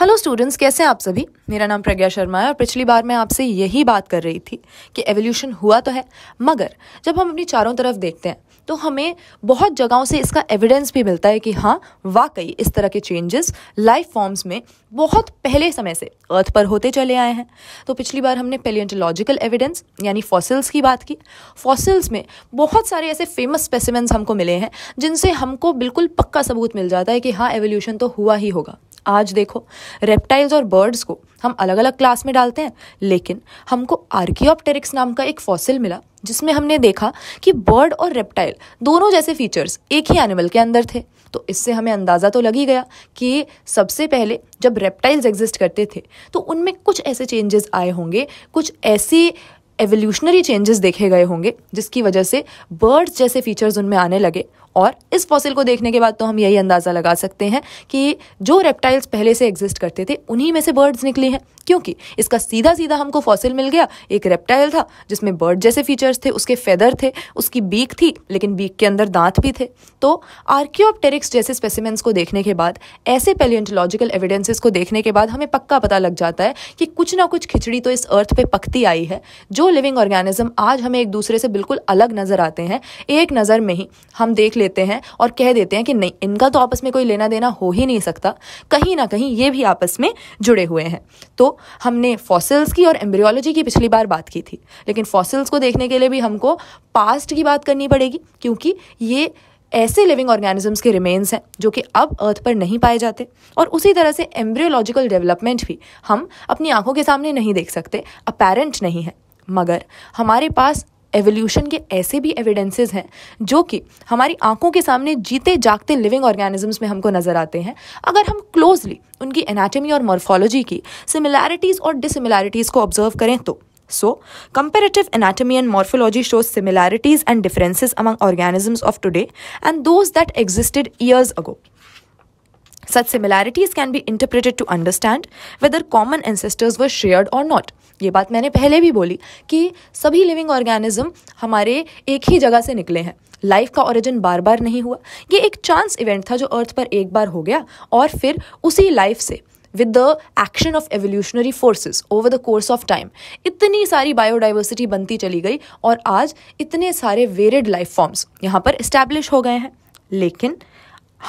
Hello students कैसे हैं आप सभी मेरा नाम प्रज्ञा शर्मा है और पिछली बार मैं आपसे यही बात कर रही थी कि एवोल्यूशन हुआ तो है मगर जब हम अपनी चारों तरफ देखते हैं तो हमें बहुत जगहों से इसका एविडेंस भी मिलता है कि हाँ वाकई इस तरह के चेंजेस लाइफ फॉर्म्स में बहुत पहले समय से अर्थ पर होते चले आए हैं तो पिछली बार हमने पेलियंटोलॉजिकल एविडेंस यानी फॉसिल्स की बात की फॉसिल्स में बहुत सारे ऐसे फेमस स्पेसिमेंट्स हमको मिले हैं जिनसे हमको बिल्कुल पक्का सबूत मिल जाता है कि हाँ एवोल्यूशन तो हुआ ही होगा आज देखो रेप्टाइल्स और बर्ड्स को हम अलग अलग क्लास में डालते हैं लेकिन हमको आर्कियोप्टेरिक्स नाम का एक फॉसिल मिला जिसमें हमने देखा कि बर्ड और रेप्टाइल दोनों जैसे फीचर्स एक ही एनिमल के अंदर थे तो इससे हमें अंदाज़ा तो लग ही गया कि सबसे पहले जब रेप्टाइल्स एग्जिस्ट करते थे तो उनमें कुछ ऐसे चेंजेस आए होंगे कुछ ऐसी एवोल्यूशनरी चेंजेस देखे गए होंगे जिसकी वजह से बर्ड्स जैसे फीचर्स उनमें आने लगे और इस फॉसिल को देखने के बाद तो हम यही अंदाज़ा लगा सकते हैं कि जो रेप्टाइल्स पहले से एग्जिस्ट करते थे उन्हीं में से बर्ड्स निकले हैं क्योंकि इसका सीधा सीधा हमको फॉसिल मिल गया एक रेप्टाइल था जिसमें बर्ड जैसे फीचर्स थे उसके फेदर थे उसकी बीक थी लेकिन बीक के अंदर दांत भी थे तो आर्क्योपटेरिक्स जैसे स्पेसिमेंट्स को देखने के बाद ऐसे पेलियंटोलॉजिकल एविडेंसेस को देखने के बाद हमें पक्का पता लग जाता है कि कुछ ना कुछ खिचड़ी तो इस अर्थ पर पकती आई है जो लिविंग ऑर्गेनिज्म आज हमें एक दूसरे से बिल्कुल अलग नज़र आते हैं एक नज़र में ही हम देख लेते हैं और कह देते हैं कि नहीं इनका तो आपस में कोई लेना देना हो ही नहीं सकता कहीं ना कहीं ये भी आपस में जुड़े हुए हैं तो हमने फॉसिल्स की और एम्ब्रियोलॉजी की पिछली बार बात की थी लेकिन फॉसिल्स को देखने के लिए भी हमको पास्ट की बात करनी पड़ेगी क्योंकि ये ऐसे लिविंग ऑर्गेनिजम्स के रिमेन्स हैं जो कि अब अर्थ पर नहीं पाए जाते और उसी तरह से एम्ब्रियोलॉजिकल डेवलपमेंट भी हम अपनी आंखों के सामने नहीं देख सकते अपेरेंट नहीं है मगर हमारे पास एवोल्यूशन के ऐसे भी एविडेंसेस हैं जो कि हमारी आंखों के सामने जीते जागते लिविंग ऑर्गेनिजम्स में हमको नजर आते हैं अगर हम क्लोजली उनकी एनाटॉमी और मॉर्फोलॉजी की सिमिलैरिटीज और डिसिमिलैरिटीज को ऑब्जर्व करें तो so comparative anatomy and morphology shows similarities and differences among organisms of today and those that existed years ago such similarities can be interpreted to understand whether common ancestors were shared or not ये बात मैंने पहले भी बोली कि सभी living organism हमारे एक ही जगह से निकले हैं लाइफ का ओरिजिन बार बार नहीं हुआ ये एक चांस इवेंट था जो अर्थ पर एक बार हो गया और फिर उसी लाइफ से with the action of evolutionary forces over the course of time इतनी सारी बायोडाइवर्सिटी बनती चली गई और आज इतने सारे वेरिड लाइफ फॉर्म्स यहाँ पर इस्टेब्लिश हो गए हैं लेकिन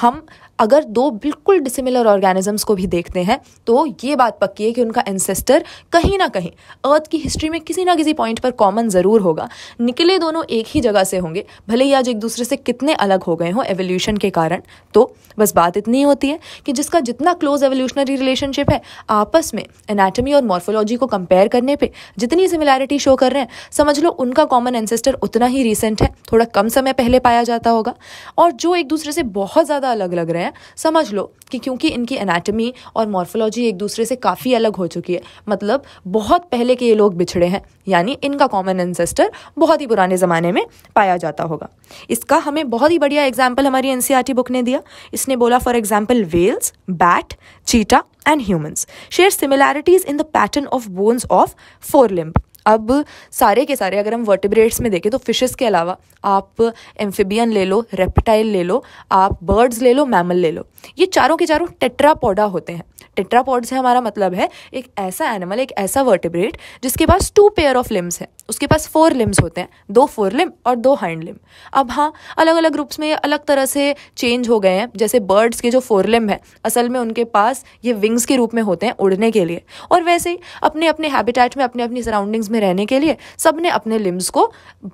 हम अगर दो बिल्कुल डिसिमिलर ऑर्गेनिजम्स को भी देखते हैं तो ये बात पक्की है कि उनका एंसेस्टर कहीं ना कहीं अर्थ की हिस्ट्री में किसी ना किसी पॉइंट पर कॉमन ज़रूर होगा निकले दोनों एक ही जगह से होंगे भले ही आज एक दूसरे से कितने अलग हो गए हों एवोल्यूशन के कारण तो बस बात इतनी होती है कि जिसका जितना क्लोज एवोल्यूशनरी रिलेशनशिप है आपस में एनाटमी और मॉर्फोलॉजी को कंपेयर करने पर जितनी सिमिलैरिटी शो कर रहे हैं समझ लो उनका कॉमन एंसेस्टर उतना ही रिसेंट है थोड़ा कम समय पहले पाया जाता होगा और जो एक दूसरे से बहुत ज़्यादा अलग लग रहे हैं है समझ लो कि क्योंकि इनकी एनाटमी और मॉर्फोलॉजी एक दूसरे से काफ़ी अलग हो चुकी है मतलब बहुत पहले के ये लोग बिछड़े हैं यानी इनका कॉमन एनसेस्टर बहुत ही पुराने ज़माने में पाया जाता होगा इसका हमें बहुत ही बढ़िया एग्जाम्पल हमारी एन बुक e ने दिया इसने बोला for example whales bat cheetah and humans share similarities in the pattern of bones of fore limbs अब सारे के सारे अगर हम वर्टिब्रेट्स में देखें तो फिशेस के अलावा आप एम्फिबियन ले लो रेप्टाइल ले लो आप बर्ड्स ले लो मैमल ले लो ये चारों के चारों टेट्रापोडा होते हैं टेट्रापॉड से हमारा मतलब है एक ऐसा एनिमल एक ऐसा वर्टिब्रेट जिसके पास टू पेयर ऑफ लिम्स है उसके पास फोर लिम्स होते हैं दो फोर लिम और दो हाइंड लिम अब हाँ अलग अलग ग्रुप्स में अलग तरह से चेंज हो गए हैं जैसे बर्ड्स के जो फोर लिम है असल में उनके पास ये विंग्स के रूप में होते हैं उड़ने के लिए और वैसे ही अपने अपने हैबिटेट में अपने अपनी सराउंडिंग्स में रहने के लिए सब ने अपने लिम्स को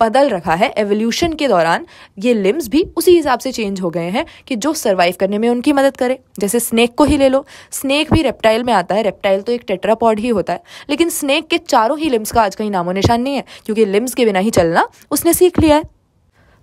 बदल रखा है एवोल्यूशन के दौरान ये लिम्स भी उसी हिसाब से चेंज हो गए हैं कि जो सर्वाइव करने में उनकी मदद करे जैसे स्नेक को ही ले लो स्नेक भी रेप्टाइल में आता है रेप्टाइल तो एक टेट्रापॉड ही होता है लेकिन स्नेक के चारों ही लिम्स का आज कहीं नामो निशान नहीं है क्योंकि लिम्स के बिना ही चलना उसने सीख लिया है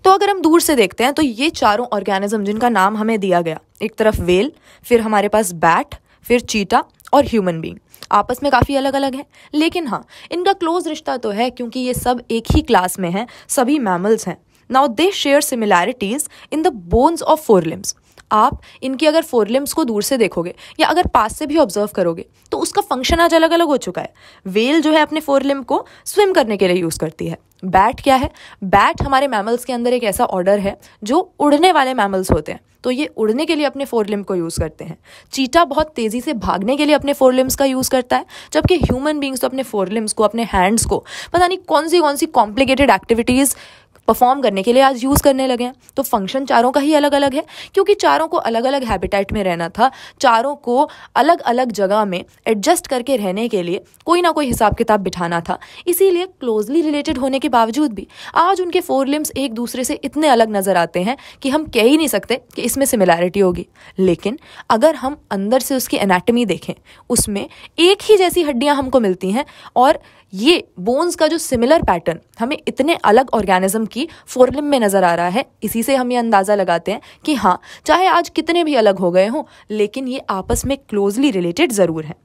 तो अगर हम दूर से देखते हैं तो ये चारों ऑर्गेनिज्म जिनका नाम हमें दिया गया एक तरफ वेल फिर हमारे पास बैट फिर चीटा और ह्यूमन बींग आपस में काफ़ी अलग अलग है लेकिन हाँ इनका क्लोज रिश्ता तो है क्योंकि ये सब एक ही क्लास में हैं सभी मैमल्स हैं now they share similarities in the bones of fore limbs आप इनकी अगर फोर लिम्स को दूर से देखोगे या अगर पास से भी ऑब्जर्व करोगे तो उसका फंक्शन आज अलग अलग हो चुका है वेल जो है अपने फोर लिम्ब को स्विम करने के लिए यूज़ करती है बैट क्या है बैट हमारे मैमल्स के अंदर एक ऐसा ऑर्डर है जो उड़ने वाले मैमल्स होते हैं तो ये उड़ने के लिए अपने फोर लिम्ब को यूज़ करते हैं चीटा बहुत तेज़ी से भागने के लिए अपने फोर लिम्स का यूज़ करता है जबकि ह्यूमन बींग्स तो अपने फोर लिम्स को अपने हैंड्स को पता नहीं कौन सी कौन सी कॉम्प्लिकेटेड एक्टिविटीज़ परफॉर्म करने के लिए आज यूज़ करने लगे हैं तो फंक्शन चारों का ही अलग अलग है क्योंकि चारों को अलग अलग हैबिटेट में रहना था चारों को अलग अलग जगह में एडजस्ट करके रहने के लिए कोई ना कोई हिसाब किताब बिठाना था इसीलिए क्लोजली रिलेटेड होने के बावजूद भी आज उनके फोर लिम्स एक दूसरे से इतने अलग नज़र आते हैं कि हम कह ही नहीं सकते कि इसमें सिमिलैरिटी होगी लेकिन अगर हम अंदर से उसकी एनाटमी देखें उसमें एक ही जैसी हड्डियाँ हमको मिलती हैं और ये बोन्स का जो सिमिलर पैटर्न हमें इतने अलग ऑर्गेनिज्म की फोरलिम में नज़र आ रहा है इसी से हम ये अंदाज़ा लगाते हैं कि हाँ चाहे आज कितने भी अलग हो गए हों लेकिन ये आपस में क्लोजली रिलेटेड ज़रूर है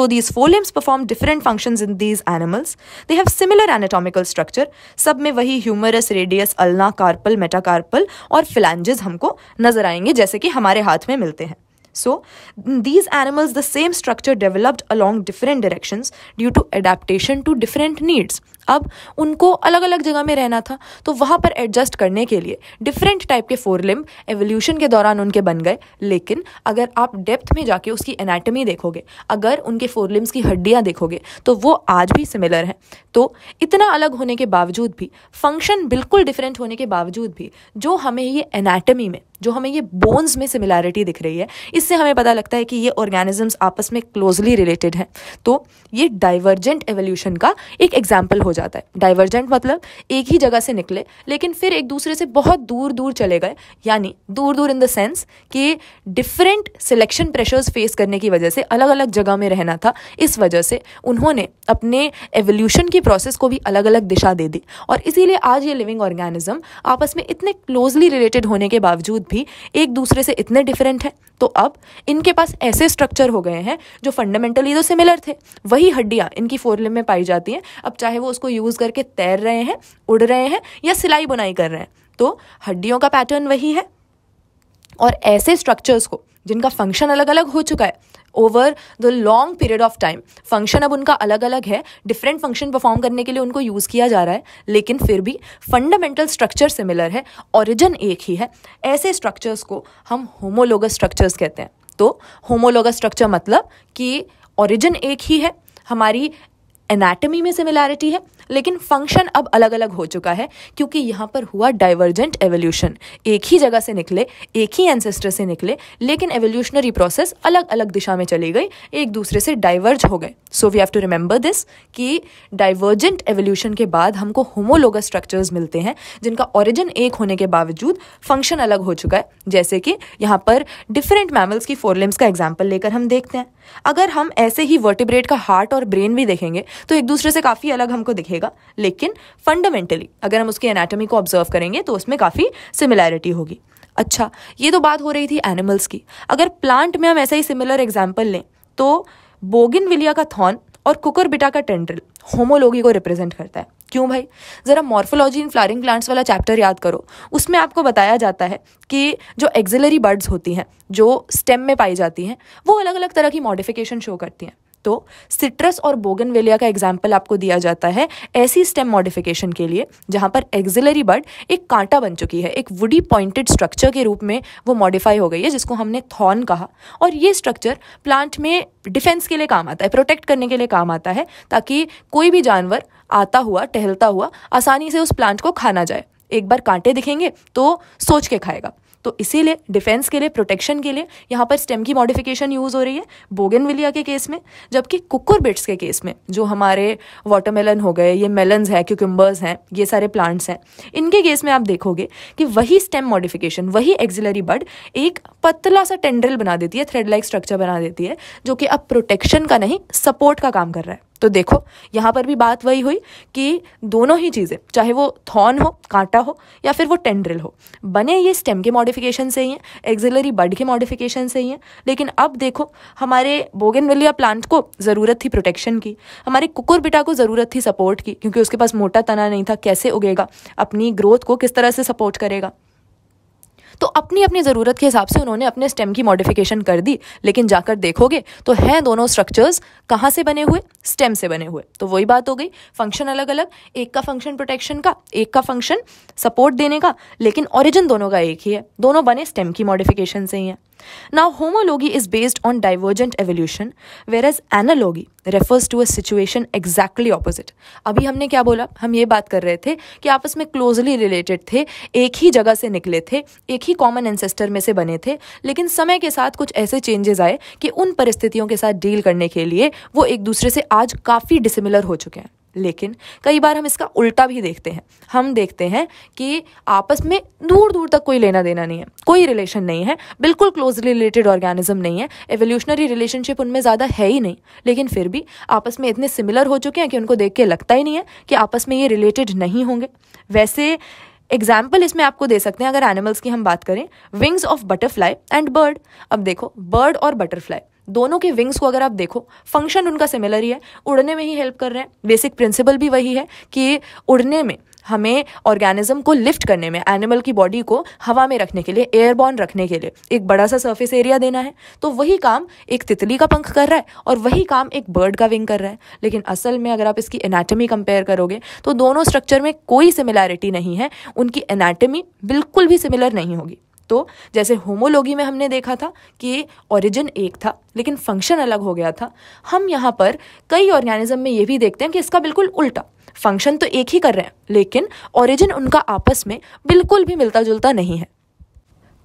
though these forelimbs perform different function in these animals they have similar anatomical structure सब में वही humerus radius ulna carpal metacarpal और फिलेंजेस हमको नजर आएंगे जैसे कि हमारे हाथ में मिलते हैं So, mm, these animals, the same structure developed along different directions due to adaptation to different needs. अब उनको अलग अलग जगह में रहना था तो वहाँ पर एडजस्ट करने के लिए डिफरेंट टाइप के फोर लिम्ब एवोल्यूशन के दौरान उनके बन गए लेकिन अगर आप डेप्थ में जाके उसकी एनाटमी देखोगे अगर उनके फोर लिम्ब्स की हड्डियाँ देखोगे तो वो आज भी सिमिलर हैं तो इतना अलग होने के बावजूद भी फंक्शन बिल्कुल डिफरेंट होने के बावजूद भी जो हमें ये एनाटमी में जो हमें ये बोन्स में सिमिलैरिटी दिख रही है इससे हमें पता लगता है कि ये ऑर्गेनिजम्स आपस में क्लोजली रिलेटेड हैं तो ये डाइवर्जेंट एवोल्यूशन का एक एग्जाम्पल हो जाता है डाइवर्जेंट मतलब एक ही जगह से निकले लेकिन फिर एक दूसरे से बहुत दूर दूर चले गए यानी दूर दूर इन द सेंस कि डिफरेंट सिलेक्शन प्रेशर्स फेस करने की वजह से अलग अलग जगह में रहना था इस वजह से उन्होंने अपने एवोल्यूशन की प्रोसेस को भी अलग अलग दिशा दे दी और इसीलिए आज ये लिविंग ऑर्गेनिज्म आपस में इतने क्लोजली रिलेटेड होने के बावजूद भी एक दूसरे से इतने डिफरेंट हैं तो अब इनके पास ऐसे स्ट्रक्चर हो गए हैं जो फंडामेंटली तो सिमिलर थे वही हड्डियां इनकी फोरलिम में पाई जाती हैं अब चाहे वो उसको यूज़ करके तैर रहे हैं उड़ रहे हैं या सिलाई बुनाई कर रहे हैं तो हड्डियों का पैटर्न वही है और ऐसे स्ट्रक्चर्स को जिनका फंक्शन अलग अलग हो चुका है over the long period of time function अब उनका अलग अलग है डिफरेंट फंक्शन परफॉर्म करने के लिए उनको यूज़ किया जा रहा है लेकिन फिर भी फंडामेंटल स्ट्रक्चर सिमिलर है ओरिजिन एक ही है ऐसे स्ट्रक्चर्स को हम होमोलोगस स्ट्रक्चर्स कहते हैं तो होमोलोगस स्ट्रक्चर मतलब कि ओरिजिन एक ही है हमारी एनाटमी में सिमिलैरिटी है लेकिन फंक्शन अब अलग अलग हो चुका है क्योंकि यहाँ पर हुआ डाइवर्जेंट एवोल्यूशन एक ही जगह से निकले एक ही एंसेस्टर से निकले लेकिन एवोल्यूशनरी प्रोसेस अलग अलग दिशा में चली गई एक दूसरे से डाइवर्ज हो गए so we have to remember this कि डाइवर्जेंट एवोल्यूशन के बाद हमको होमोलोग स्ट्रक्चर्स मिलते हैं जिनका ओरिजिन एक होने के बावजूद फंक्शन अलग हो चुका है जैसे कि यहाँ पर डिफरेंट मैमल्स की फोरलिम्स का एग्जाम्पल लेकर हम देखते हैं अगर हम ऐसे ही वर्टिब्रेट का हार्ट और ब्रेन भी देखेंगे तो एक दूसरे से काफ़ी अलग हमको दिखेगा लेकिन फंडामेंटली अगर हम उसकी एनाटॉमी को ऑब्जर्व करेंगे तो उसमें काफ़ी सिमिलैरिटी होगी अच्छा ये तो बात हो रही थी एनिमल्स की अगर प्लांट में हम ऐसा ही सिमिलर एग्जाम्पल लें तो बोगिन विलिया का थॉन और कुकर बिटा का टेंड्रिल होमोलोगी को रिप्रेजेंट करता है क्यों भाई ज़रा मॉर्फोलॉजी इन फ्लारिंग प्लांट्स वाला चैप्टर याद करो उसमें आपको बताया जाता है कि जो एक्जिलरी बर्ड्स होती हैं जो स्टेम में पाई जाती हैं वो अलग अलग तरह की मॉडिफिकेशन शो करती हैं तो सिट्रस और बोगनवेलिया का एग्जाम्पल आपको दिया जाता है ऐसी स्टेम मॉडिफिकेशन के लिए जहाँ पर एक्जिलरी बर्ड एक कांटा बन चुकी है एक वुडी पॉइंटेड स्ट्रक्चर के रूप में वो मॉडिफाई हो गई है जिसको हमने थॉर्न कहा और ये स्ट्रक्चर प्लांट में डिफेंस के लिए काम आता है प्रोटेक्ट करने के लिए काम आता है ताकि कोई भी जानवर आता हुआ टहलता हुआ आसानी से उस प्लांट को खाना जाए एक बार कांटे दिखेंगे तो सोच के खाएगा तो इसीलिए डिफेंस के लिए प्रोटेक्शन के लिए यहाँ पर स्टेम की मॉडिफिकेशन यूज़ हो रही है बोगनविलिया के केस में जबकि कुकुर बिट्स के केस में जो हमारे वाटरमेलन हो गए ये मेलन्स हैं क्यूकम्बर्स हैं ये सारे प्लांट्स हैं इनके केस में आप देखोगे कि वही स्टेम मॉडिफिकेशन वही एक्जिलरी बर्ड एक पतला सा टेंड्रल बना देती है थ्रेड लाइक स्ट्रक्चर बना देती है जो कि अब प्रोटेक्शन का नहीं सपोर्ट का काम कर रहा है तो देखो यहाँ पर भी बात वही हुई कि दोनों ही चीज़ें चाहे वो थॉर्न हो कांटा हो या फिर वो टेंड्रिल हो बने ये स्टेम के मॉडिफिकेशन से ही हैं एक्जिलरी बड के मॉडिफिकेशन से ही हैं लेकिन अब देखो हमारे वलिया प्लांट को ज़रूरत थी प्रोटेक्शन की हमारे कुकुर बिटा को ज़रूरत थी सपोर्ट की क्योंकि उसके पास मोटा तना नहीं था कैसे उगेगा अपनी ग्रोथ को किस तरह से सपोर्ट करेगा तो अपनी अपनी ज़रूरत के हिसाब से उन्होंने अपने स्टेम की मॉडिफिकेशन कर दी लेकिन जाकर देखोगे तो हैं दोनों स्ट्रक्चर्स कहाँ से बने हुए स्टेम से बने हुए तो वही बात हो गई फंक्शन अलग अलग एक का फंक्शन प्रोटेक्शन का एक का फंक्शन सपोर्ट देने का लेकिन ओरिजिन दोनों का एक ही है दोनों बने स्टेम की मॉडिफिकेशन से ही हैं Now, homology is based on divergent evolution, whereas analogy refers to a situation exactly opposite. अभी हमने क्या बोला हम ये बात कर रहे थे कि आपस में क्लोजली रिलेटेड थे एक ही जगह से निकले थे एक ही कॉमन एंसेस्टर में से बने थे लेकिन समय के साथ कुछ ऐसे चेंजेस आए कि उन परिस्थितियों के साथ डील करने के लिए वो एक दूसरे से आज काफ़ी डिसिमिलर हो चुके हैं लेकिन कई बार हम इसका उल्टा भी देखते हैं हम देखते हैं कि आपस में दूर दूर तक कोई लेना देना नहीं है कोई रिलेशन नहीं है बिल्कुल क्लोजली रिलेटेड ऑर्गेनिज्म नहीं है एवोल्यूशनरी रिलेशनशिप उनमें ज़्यादा है ही नहीं लेकिन फिर भी आपस में इतने सिमिलर हो चुके हैं कि उनको देख के लगता ही नहीं है कि आपस में ये रिलेटेड नहीं होंगे वैसे एग्जाम्पल इसमें आपको दे सकते हैं अगर एनिमल्स की हम बात करें wings of butterfly and bird अब देखो बर्ड और बटरफ्लाई दोनों के विंग्स को अगर आप देखो फंक्शन उनका सिमिलर ही है उड़ने में ही हेल्प कर रहे हैं बेसिक प्रिंसिपल भी वही है कि उड़ने में हमें ऑर्गेनिज्म को लिफ्ट करने में एनिमल की बॉडी को हवा में रखने के लिए एयरबॉर्न रखने के लिए एक बड़ा सा सरफेस एरिया देना है तो वही काम एक तितली का पंख कर रहा है और वही काम एक बर्ड का विंग कर रहा है लेकिन असल में अगर आप इसकी एनाटमी कंपेयर करोगे तो दोनों स्ट्रक्चर में कोई सिमिलैरिटी नहीं है उनकी एनाटमी बिल्कुल भी सिमिलर नहीं होगी तो जैसे होमोलॉगी में हमने देखा था कि ओरिजिन एक था लेकिन फंक्शन अलग हो गया था हम यहाँ पर कई ऑर्गेनिज्म में ये भी देखते हैं कि इसका बिल्कुल उल्टा फंक्शन तो एक ही कर रहे हैं लेकिन ओरिजिन उनका आपस में बिल्कुल भी मिलता जुलता नहीं है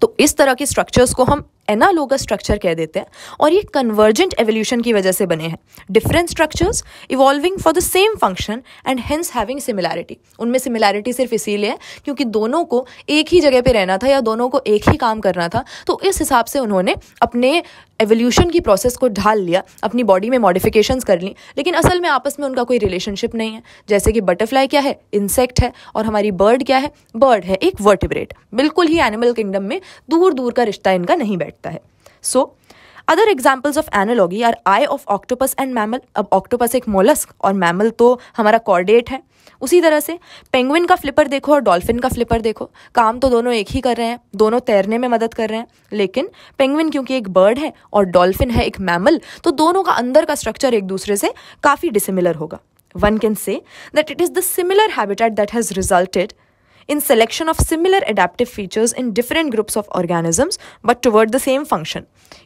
तो इस तरह के स्ट्रक्चर्स को हम एनालोगस स्ट्रक्चर कह देते हैं और ये कन्वर्जेंट एवोल्यूशन की वजह से बने हैं different structures evolving for the same function and hence having similarity उनमें सिमिलैरिटी सिर्फ इसीलिए है क्योंकि दोनों को एक ही जगह पर रहना था या दोनों को एक ही काम करना था तो इस हिसाब से उन्होंने अपने एवोल्यूशन की प्रोसेस को ढाल लिया अपनी बॉडी में मॉडिफिकेशंस कर ली लेकिन असल में आपस में उनका कोई रिलेशनशिप नहीं है जैसे कि बटरफ्लाई क्या है इंसेक्ट है और हमारी बर्ड क्या है बर्ड है एक वर्टिब्रेट बिल्कुल ही एनिमल किंगडम में दूर दूर का रिश्ता इनका नहीं बैठता सकता है so other examples of analogy are eye of octopus and mammal अब ऑक्टोपस एक मोलस्क और मैमल तो हमारा कॉर्डेट है उसी तरह से पेंगुइन का फ्लिपर देखो और डॉल्फिन का फ्लिपर देखो काम तो दोनों एक ही कर रहे हैं दोनों तैरने में मदद कर रहे हैं लेकिन पेंगुइन क्योंकि एक बर्ड है और डॉल्फिन है एक मैमल तो दोनों का अंदर का स्ट्रक्चर एक दूसरे से काफ़ी डिसिमिलर होगा one can say that it is the similar habitat that has resulted in selection of similar adaptive features in different groups of organisms but toward the same function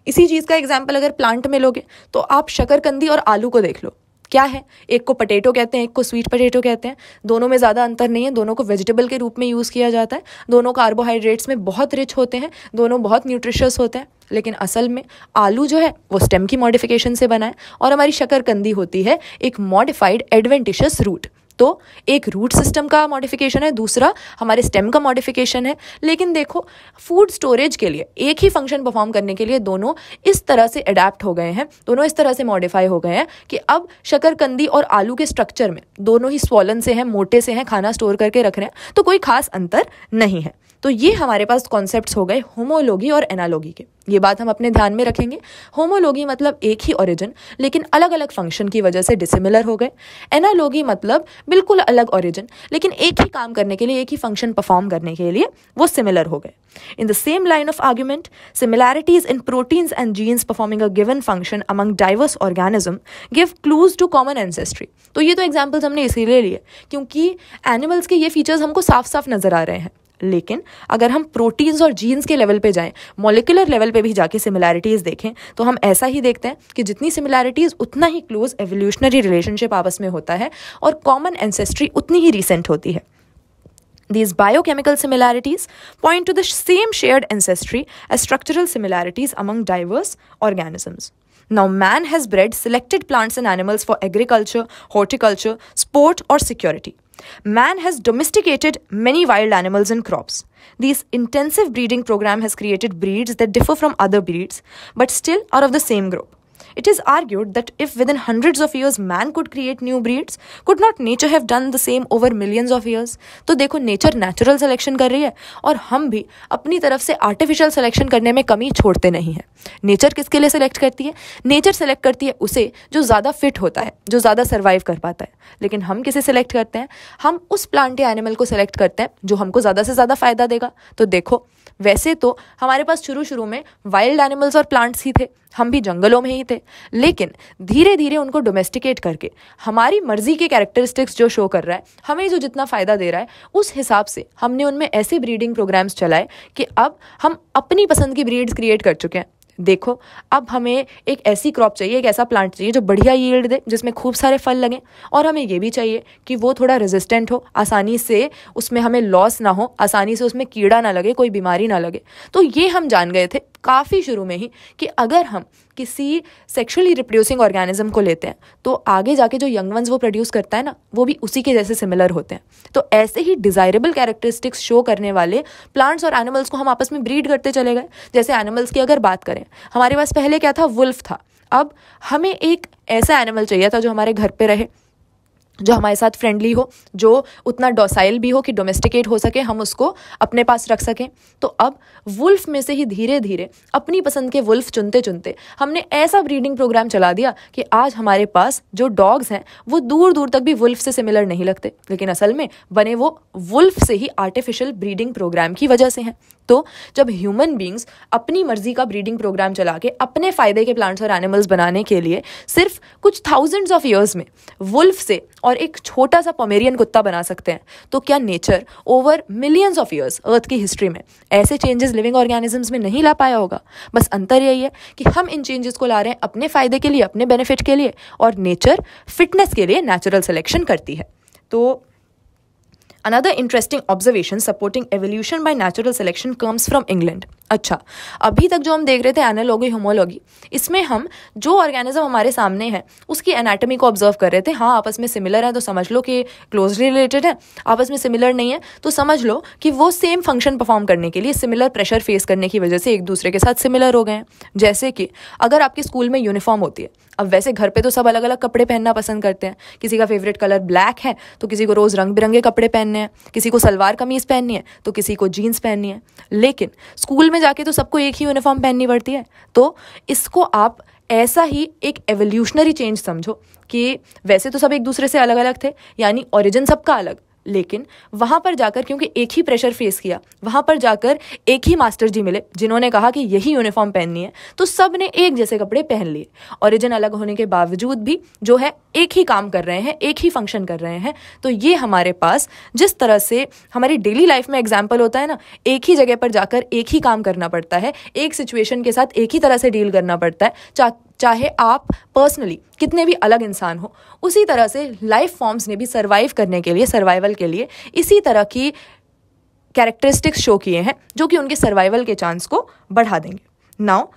इसी चीज़ का एग्जाम्पल अगर plant में लोगे तो आप शकरकंदी और आलू को देख लो क्या है एक को पटेटो कहते हैं एक को स्वीट पटेटो कहते हैं दोनों में ज़्यादा अंतर नहीं है दोनों को वेजिटेबल के रूप में यूज़ किया जाता है दोनों कार्बोहाइड्रेट्स में बहुत रिच होते हैं दोनों बहुत न्यूट्रिशियस होते हैं लेकिन असल में आलू जो है वो स्टेम की मॉडिफिकेशन से बना है और हमारी शकरकंदी होती है एक मॉडिफाइड एडवेंटिशियस रूट तो एक रूट सिस्टम का मॉडिफिकेशन है दूसरा हमारे स्टेम का मॉडिफिकेशन है लेकिन देखो फूड स्टोरेज के लिए एक ही फंक्शन परफॉर्म करने के लिए दोनों इस तरह से अडेप्ट हो गए हैं दोनों इस तरह से मॉडिफाई हो गए हैं कि अब शकरकंदी और आलू के स्ट्रक्चर में दोनों ही स्वॉलन से हैं मोटे से हैं खाना स्टोर करके रख रहे हैं तो कोई खास अंतर नहीं है तो ये हमारे पास कॉन्सेप्ट हो गए होमोलोगी और एनालोगी के ये बात हम अपने ध्यान में रखेंगे होमोलोगी मतलब एक ही ओरिजिन लेकिन अलग अलग फंक्शन की वजह से डिसिमिलर हो गए एनालोगी मतलब बिल्कुल अलग ओरिजिन लेकिन एक ही काम करने के लिए एक ही फंक्शन परफॉर्म करने के लिए वो सिमिलर हो गए in the same line of argument similarities in proteins and genes performing a given function among diverse organism give clues to common ancestry तो ये तो एग्जाम्पल्स हमने इसीलिए लिए क्योंकि एनिमल्स के ये फीचर्स हमको साफ साफ नजर आ रहे हैं लेकिन अगर हम प्रोटीन्स और जीन्स के लेवल पे जाएं मोलिकुलर लेवल पे भी जाके सिमिलैरिटीज़ देखें तो हम ऐसा ही देखते हैं कि जितनी सिमिलैरिटीज़ उतना ही क्लोज एवोल्यूशनरी रिलेशनशिप आपस में होता है और कॉमन एंसेस्ट्री उतनी ही रिसेंट होती है biochemical similarities point to the same shared ancestry as structural similarities among diverse organisms Now, man has bred selected plants and animals for agriculture, horticulture, sport, or security. Man has domesticated many wild animals and crops. This intensive breeding program has created breeds that differ from other breeds, but still are of the same group. It is argued that if within hundreds of years man could create new breeds, could not nature have done the same over millions of years? तो देखो nature natural selection कर रही है और हम भी अपनी तरफ से आर्टिफिशियल सिलेक्शन करने में कमी छोड़ते नहीं हैं नेचर किसके लिए सिलेक्ट करती है नेचर सेलेक्ट करती है उसे जो ज़्यादा फिट होता है जो ज़्यादा सर्वाइव कर पाता है लेकिन हम किसे सिलेक्ट करते हैं हम उस प्लांट या एनिमल को सिलेक्ट करते हैं जो हमको ज़्यादा से ज़्यादा फ़ायदा देगा तो देखो वैसे तो हमारे पास शुरू शुरू में वाइल्ड एनिमल्स और प्लांट्स ही थे हम भी जंगलों में ही थे लेकिन धीरे धीरे उनको डोमेस्टिकेट करके हमारी मर्जी के कैरेक्टरिस्टिक्स जो शो कर रहा है हमें जो जितना फ़ायदा दे रहा है उस हिसाब से हमने उनमें ऐसे ब्रीडिंग प्रोग्राम्स चलाए कि अब हम अपनी पसंद की ब्रीड्स क्रिएट कर चुके हैं देखो अब हमें एक ऐसी क्रॉप चाहिए एक ऐसा प्लांट चाहिए जो बढ़िया यील्ड दे जिसमें खूब सारे फल लगें और हमें यह भी चाहिए कि वो थोड़ा रेजिस्टेंट हो आसानी से उसमें हमें लॉस ना हो आसानी से उसमें कीड़ा ना लगे कोई बीमारी ना लगे तो ये हम जान गए थे काफ़ी शुरू में ही कि अगर हम किसी सेक्शुअली रिप्रोड्यूसिंग ऑर्गेनिज्म को लेते हैं तो आगे जाके जो यंग वंस वो प्रोड्यूस करता है ना वो भी उसी के जैसे सिमिलर होते हैं तो ऐसे ही डिज़ायरेबल कैरेक्टरिस्टिक्स शो करने वाले प्लांट्स और एनिमल्स को हम आपस में ब्रीड करते चले गए जैसे एनिमल्स की अगर बात करें हमारे पास पहले क्या था वुल्फ था अब हमें एक ऐसा एनिमल चाहिए था जो हमारे घर पर रहे जो हमारे साथ फ्रेंडली हो जो उतना डोसाइल भी हो कि डोमेस्टिकेट हो सके हम उसको अपने पास रख सकें तो अब वुल्फ में से ही धीरे धीरे अपनी पसंद के वुल्फ चुनते चुनते हमने ऐसा ब्रीडिंग प्रोग्राम चला दिया कि आज हमारे पास जो डॉग्स हैं वो दूर दूर तक भी वुल्फ से सिमिलर नहीं लगते लेकिन असल में बने वो वुल्फ से ही आर्टिफिशियल ब्रीडिंग प्रोग्राम की वजह से हैं तो जब ह्यूमन बींग्स अपनी मर्जी का ब्रीडिंग प्रोग्राम चला के अपने फ़ायदे के प्लांट्स और एनिमल्स बनाने के लिए सिर्फ कुछ थाउजेंड्स ऑफ ईयर्स में वुल्फ से और एक छोटा सा पोमेरियन कुत्ता बना सकते हैं तो क्या nature over millions of years earth की हिस्ट्री में ऐसे चेंजेस लिविंग ऑर्गेनिजम्स में नहीं ला पाया होगा बस अंतर यही है कि हम इन चेंजेस को ला रहे हैं अपने फ़ायदे के लिए अपने बेनिफिट के लिए और नेचर फिटनेस के लिए नेचुरल सिलेक्शन करती है तो another interesting observation supporting evolution by natural selection comes from England अच्छा अभी तक जो हम देख रहे थे एनालॉगी होमोलॉगी इसमें हम जो ऑर्गेनिज्म हमारे सामने है उसकी एनाटॉमी को ऑब्जर्व कर रहे थे हाँ आपस में सिमिलर है तो समझ लो कि क्लोजली रिलेटेड है आपस में सिमिलर नहीं है तो समझ लो कि वो सेम फंक्शन परफॉर्म करने के लिए सिमिलर प्रेशर फेस करने की वजह से एक दूसरे के साथ सिमिलर हो गए हैं जैसे कि अगर आपके स्कूल में यूनिफॉर्म होती है अब वैसे घर पे तो सब अलग अलग कपड़े पहनना पसंद करते हैं किसी का फेवरेट कलर ब्लैक है तो किसी को रोज़ रंग बिरंगे कपड़े पहनने हैं किसी को सलवार कमीज़ पहननी है तो किसी को जीन्स पहननी है लेकिन स्कूल में जाके तो सबको एक ही यूनिफॉर्म पहननी पड़ती है तो इसको आप ऐसा ही एक एवोल्यूशनरी चेंज समझो कि वैसे तो सब एक दूसरे से अलग अलग थे यानी ओरिजिन सबका अलग लेकिन वहां पर जाकर क्योंकि एक ही प्रेशर फेस किया वहाँ पर जाकर एक ही मास्टर जी मिले जिन्होंने कहा कि यही यूनिफॉर्म पहननी है तो सब ने एक जैसे कपड़े पहन लिए ओरिजिन अलग होने के बावजूद भी जो है एक ही काम कर रहे हैं एक ही फंक्शन कर रहे हैं तो ये हमारे पास जिस तरह से हमारी डेली लाइफ में एग्जाम्पल होता है ना एक ही जगह पर जाकर एक ही काम करना पड़ता है एक सिचुएशन के साथ एक ही तरह से डील करना पड़ता है चाहे आप पर्सनली कितने भी अलग इंसान हो उसी तरह से लाइफ फॉर्म्स ने भी सर्वाइव करने के लिए सर्वाइवल के लिए इसी तरह की कैरेक्टरिस्टिक्स शो किए हैं जो कि उनके सर्वाइवल के चांस को बढ़ा देंगे नाउ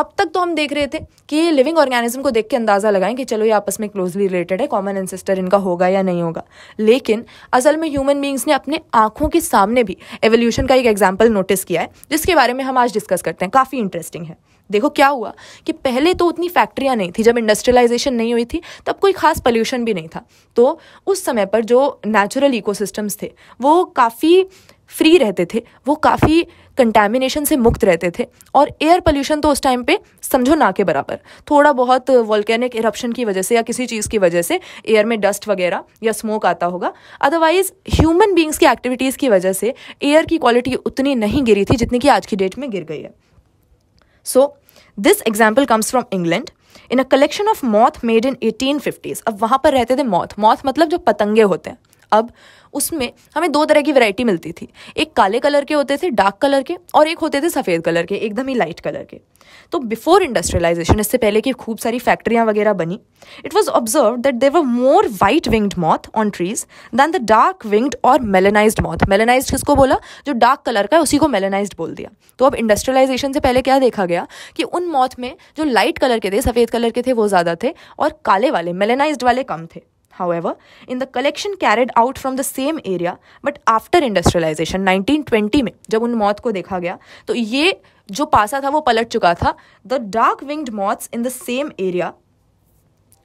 अब तक तो हम देख रहे थे कि ये लिविंग ऑर्गेनिज्म को देख के अंदाज़ा लगाएं कि चलो ये आपस में क्लोजली रिलेटेड है कॉमन एंसेस्टर इनका होगा या नहीं होगा लेकिन असल में ह्यूमन बींग्स ने अपने आंखों के सामने भी एवोल्यूशन का एक एग्जाम्पल नोटिस किया है जिसके बारे में हम आज डिस्कस करते हैं काफ़ी इंटरेस्टिंग है देखो क्या हुआ कि पहले तो उतनी फैक्ट्रियाँ नहीं थी जब इंडस्ट्रियलाइजेशन नहीं हुई थी तब कोई ख़ास पॉल्यूशन भी नहीं था तो उस समय पर जो नेचुरल इकोसिस्टम्स थे वो काफ़ी फ्री रहते थे वो काफ़ी कंटेमिनेशन से मुक्त रहते थे और एयर पोल्यूशन तो उस टाइम पे समझो ना के बराबर थोड़ा बहुत वॉल्केनिक इरप्शन की वजह से या किसी चीज़ की वजह से एयर में डस्ट वगैरह या स्मोक आता होगा अदरवाइज ह्यूमन बींग्स की एक्टिविटीज़ की वजह से एयर की क्वालिटी उतनी नहीं गिरी थी जितनी कि आज की डेट में गिर गई है So this example comes from England. In a collection of moth made in 1850s, अब वहाँ पर रहते थे मॉथ मॉथ मतलब जो पतंगे होते हैं अब उसमें हमें दो तरह की वैरायटी मिलती थी एक काले कलर के होते थे डार्क कलर के और एक होते थे सफ़ेद कलर के एकदम ही लाइट कलर के तो बिफोर इंडस्ट्रियलाइजेशन इससे पहले कि खूब सारी फैक्ट्रियाँ वगैरह बनी it was observe that there were more white winged moth on trees than the dark winged और मेलेनाइज मॉथ मेलेनाइज किसको बोला जो डार्क कलर का है उसी को मेलेनाइज बोल दिया तो अब इंडस्ट्रियलाइजेशन से पहले क्या देखा गया कि उन मॉथ में जो लाइट कलर के थे सफ़ेद कलर के थे वो ज़्यादा थे और काले वाले मेलेनाइज वाले कम थे However, in the collection carried out from the same area, but after industrialization 1920 में जब उन मौत को देखा गया तो ये जो पासा था वो पलट चुका था the dark winged moths in the same area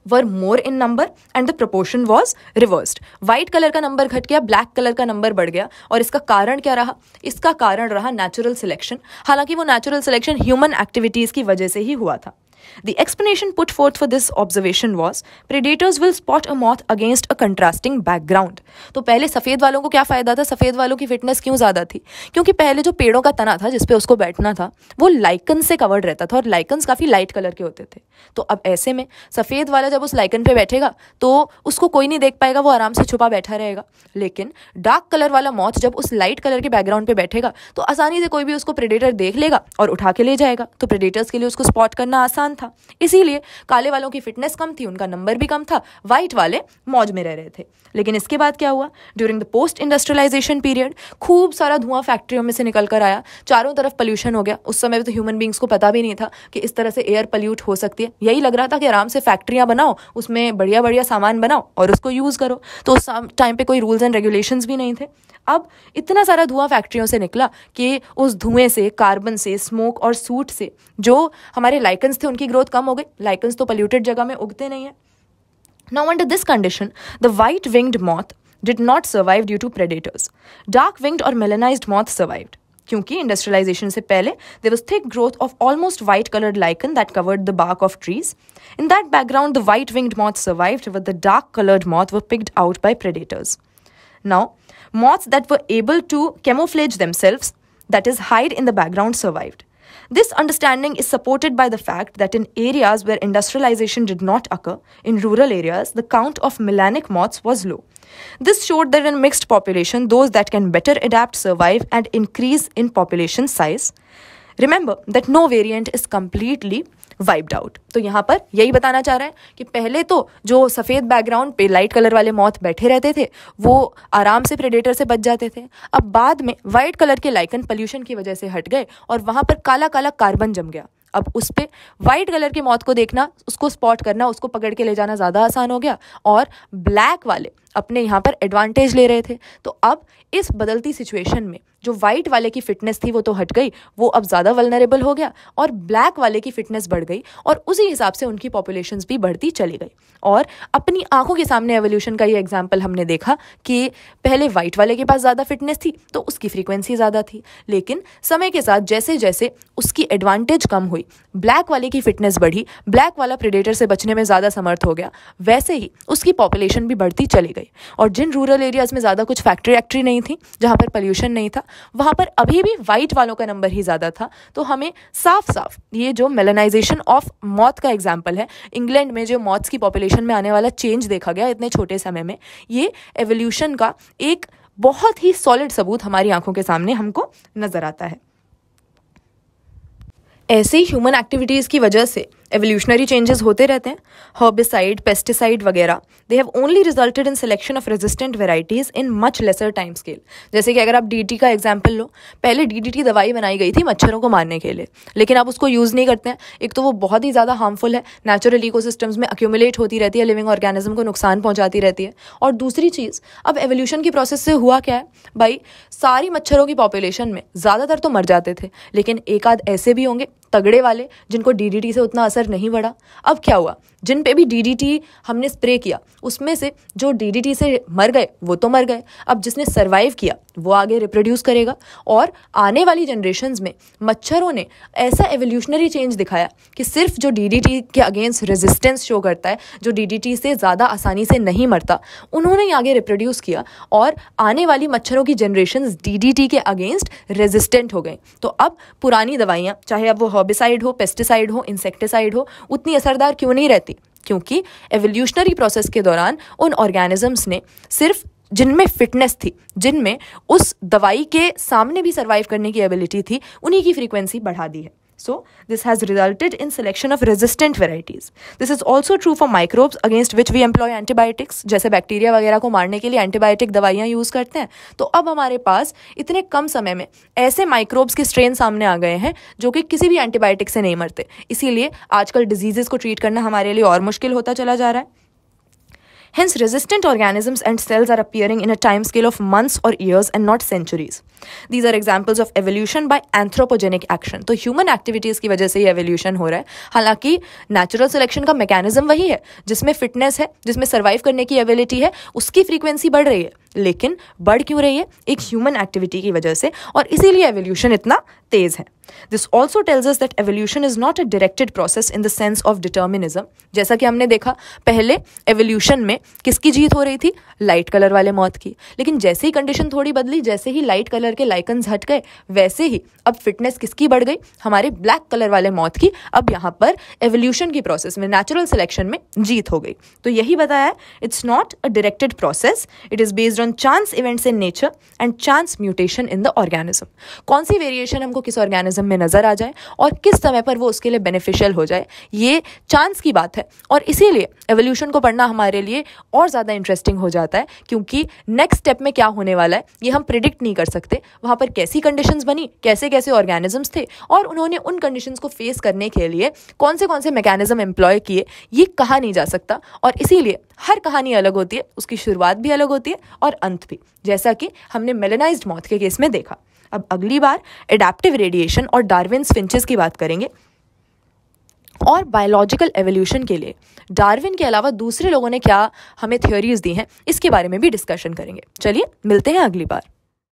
were more in number and the proportion was reversed white colour का नंबर घट गया ब्लैक कलर का नंबर बढ़ गया और इसका कारण क्या रहा इसका कारण रहा नेचुरल सिलेक्शन हालांकि वो नेचुरल सिलेक्शन ह्यूमन एक्टिविटीज़ की वजह से ही हुआ था The explanation put forth for this observation was predators will spot a moth against a contrasting background. तो पहले सफेद वालों को क्या फायदा था सफेद वालों की फिटनेस क्यों ज्यादा थी क्योंकि पहले जो पेड़ों का तना था जिसपे उसको बैठना था वो लाइकन से कवर्ड रहता था और लाइकन काफी लाइट कलर के होते थे तो अब ऐसे में सफेद वाला जब उस लाइकन पे बैठेगा तो उसको कोई नहीं देख पाएगा वो आराम से छुपा बैठा रहेगा लेकिन डार्क कलर वाला मौत जब उस लाइट कलर के बैकग्राउंड पे बैठेगा तो आसानी से कोई भी उसको प्रेडेटर देख लेगा और उठा के ले जाएगा तो प्रेडेटर्स के लिए उसको स्पॉट करना आसान इंसान था इसीलिए काले वालों की फिटनेस कम थी उनका नंबर भी कम था वाइट वाले मौज में रह रहे थे लेकिन इसके बाद क्या हुआ during the post industrialisation period खूब सारा धुआं फैक्ट्रियों में से निकल कर आया चारों तरफ पोल्यूशन हो गया उस समय तो ह्यूमन बींग्स को पता भी नहीं था कि इस तरह से एयर पल्यूट हो सकती है यही लग रहा था कि आराम से फैक्ट्रियाँ बनाओ उसमें बढ़िया बढ़िया सामान बनाओ और उसको यूज़ करो तो उस टाइम पे कोई रूल्स एंड रेगुलेशंस भी नहीं थे अब इतना सारा धुआं फैक्ट्रियों से निकला कि उस धुएं से कार्बन से स्मोक और सूट से जो हमारे लाइकन्स थे उनकी उनकी ग्रोथ कम हो गई लाइकन्स तो पल्यूटेड जगह में उगते नहीं है now under this condition the white winged moth did not survive due to predators dark winged और मेलेनाइज मॉथ survived. क्योंकि इंडस्ट्रियलाइजेशन से पहले there was thick growth of almost white coloured lichen that covered the bark of trees in that background the white winged moth survived with the dark coloured moth were picked out by predators now moths that were able to camouflage themselves that is hide in the background survived This understanding is supported by the fact that in areas where industrialization did not occur, in rural areas, the count of melanic moths was low. This showed that in mixed population, those that can better adapt survive and increase in population size. Remember that no variant is completely wiped out तो यहाँ पर यही बताना चाह रहे हैं कि पहले तो जो सफ़ेद बैकग्राउंड पे लाइट कलर वाले मौत बैठे रहते थे वो आराम से प्रेडेटर से बच जाते थे अब बाद में वाइट कलर के लाइकन पोल्यूशन की वजह से हट गए और वहाँ पर काला काला कार्बन जम गया अब उस पर वाइट कलर की मौत को देखना उसको स्पॉट करना उसको पकड़ के ले जाना ज़्यादा आसान हो गया और ब्लैक वाले अपने यहाँ पर एडवांटेज ले रहे थे तो अब इस बदलती सिचुएशन में जो वाइट वाले की फिटनेस थी वो तो हट गई वो अब ज़्यादा वलनरेबल हो गया और ब्लैक वाले की फिटनेस बढ़ गई और उसी हिसाब से उनकी पॉपुलेशंस भी बढ़ती चली गई और अपनी आंखों के सामने एवोल्यूशन का ये एग्जाम्पल हमने देखा कि पहले वाइट वाले के पास ज़्यादा फिटनेस थी तो उसकी फ्रीक्वेंसी ज़्यादा थी लेकिन समय के साथ जैसे जैसे उसकी एडवांटेज कम हुई ब्लैक वाले की फिटनेस बढ़ी ब्लैक वाला प्रिडेटर से बचने में ज़्यादा समर्थ हो गया वैसे ही उसकी पॉपुलेशन भी बढ़ती चली गई गई और जिन रूरल एरियाज़ में ज़्यादा कुछ फैक्ट्री एक्ट्री नहीं थी जहाँ पर पॉल्यूशन नहीं था वहाँ पर अभी भी वाइट वालों का नंबर ही ज़्यादा था तो हमें साफ साफ ये जो मेलनाइजेशन ऑफ मौत का एग्जाम्पल है इंग्लैंड में जो मौत की पॉपुलेशन में आने वाला चेंज देखा गया इतने छोटे समय में ये एवोल्यूशन का एक बहुत ही सॉलिड सबूत हमारी आंखों के सामने हमको नज़र आता है ऐसे ह्यूमन एक्टिविटीज़ की वजह से एवोल्यूशनरी चेंजेस होते रहते हैं हॉबिसाइड पेस्टिसाइड वगैरह they have only resulted in selection of resistant varieties in much lesser time scale जैसे कि अगर आप डी का एग्जाम्पल लो पहले डी दवाई बनाई गई थी मच्छरों को मारने के लिए लेकिन आप उसको यूज़ नहीं करते हैं एक तो वो बहुत ही ज़्यादा हार्मफुल है नेचुरल इकोसिस्टम्स में अक्यूमुलेट होती रहती है लिविंग ऑर्गेनिज्म को नुकसान पहुंचाती रहती है और दूसरी चीज़ अब एवोल्यूशन की प्रोसेस से हुआ क्या है भाई सारी मच्छरों की पॉपुलेशन में ज़्यादातर तो मर जाते थे लेकिन एक आध ऐसे भी होंगे तगड़े वाले जिनको डीडीटी से उतना असर नहीं पड़ा अब क्या हुआ जिन पे भी डी हमने स्प्रे किया उसमें से जो डी से मर गए वो तो मर गए अब जिसने सर्वाइव किया वो आगे रिप्रोड्यूस करेगा और आने वाली जनरेशन में मच्छरों ने ऐसा एवोल्यूशनरी चेंज दिखाया कि सिर्फ जो डी के अगेंस्ट रेजिस्टेंस शो करता है जो डी से ज़्यादा आसानी से नहीं मरता उन्होंने ही आगे रिप्रोड्यूस किया और आने वाली मच्छरों की जनरेशन डी के अगेंस्ट रेजिस्टेंट हो गए तो अब पुरानी दवाइयाँ चाहे अब वो हर्बिसाइड हो पेस्टिसाइड हो इंसेक्टिसाइड हो उतनी असरदार क्यों नहीं रहती क्योंकि एवोल्यूशनरी प्रोसेस के दौरान उन ऑर्गेनिजम्स ने सिर्फ जिनमें फिटनेस थी जिनमें उस दवाई के सामने भी सर्वाइव करने की एबिलिटी थी उन्हीं की फ्रीक्वेंसी बढ़ा दी है So, this has resulted in selection of resistant varieties. This is also true for microbes against which we employ antibiotics. जैसे बैक्टीरिया वगैरह को मारने के लिए एंटीबायोटिक दवाइयाँ यूज़ करते हैं तो अब हमारे पास इतने कम समय में ऐसे माइक्रोब्स के स्ट्रेन सामने आ गए हैं जो कि किसी भी एंटीबायोटिक से नहीं मरते इसीलिए आजकल डिजीज़ को ट्रीट करना हमारे लिए और मुश्किल होता चला जा रहा है Hence, resistant organisms and cells are appearing in a time scale of months or years and not centuries. These are examples of evolution by anthropogenic action. So, human activities ki wajah se hi evolution ho raha hai. Halaki, natural selection ka mechanism wahi hai. Jisme fitness hai, jisme survive karne ki ability hai, uski frequency बढ़ rahi hai. लेकिन बढ़ क्यों रही है एक human activity की वजह से और इसीलिए एवोल्यूशन इतना तेज है this also tells us that evolution is not a directed process in the sense of determinism जैसा कि हमने देखा पहले एवोल्यूशन में किसकी जीत हो रही थी लाइट कलर वाले मौत की लेकिन जैसे ही कंडीशन थोड़ी बदली जैसे ही लाइट कलर के लाइकन्स हट गए वैसे ही अब फिटनेस किसकी बढ़ गई हमारे ब्लैक कलर वाले मौत की अब यहाँ पर एवोल्यूशन की प्रोसेस में नेचुरल सिलेक्शन में जीत हो गई तो यही बताया है it's not a directed process it is based on chance events in nature and chance mutation in the organism कौन सी वेरिएशन हमको किस ऑर्गेनिज्म में नज़र आ जाए और किस समय पर वो उसके लिए बेनिफिशियल हो जाए ये चांस की बात है और इसीलिए एवोल्यूशन को पढ़ना हमारे लिए और ज़्यादा इंटरेस्टिंग हो जाता है जाता है क्योंकि नेक्स्ट स्टेप में क्या होने वाला है ये हम प्रिडिक्ट नहीं कर सकते वहाँ पर कैसी कंडीशन बनी कैसे कैसे ऑर्गेनिजम्स थे और उन्होंने उन कंडीशन को फेस करने के लिए कौन से कौन से मैकेनिज्म एम्प्लॉय किए ये कहा नहीं जा सकता और इसीलिए हर कहानी अलग होती है उसकी शुरुआत भी अलग होती है और अंत भी जैसा कि हमने मेलेनाइज मौत के केस में देखा अब अगली बार एडेप्टिव रेडिएशन और डार्विन फिंचेस की बात करेंगे और बायोलॉजिकल एवोल्यूशन के लिए डार्विन के अलावा दूसरे लोगों ने क्या हमें थ्योरीज दी हैं इसके बारे में भी डिस्कशन करेंगे चलिए मिलते हैं अगली बार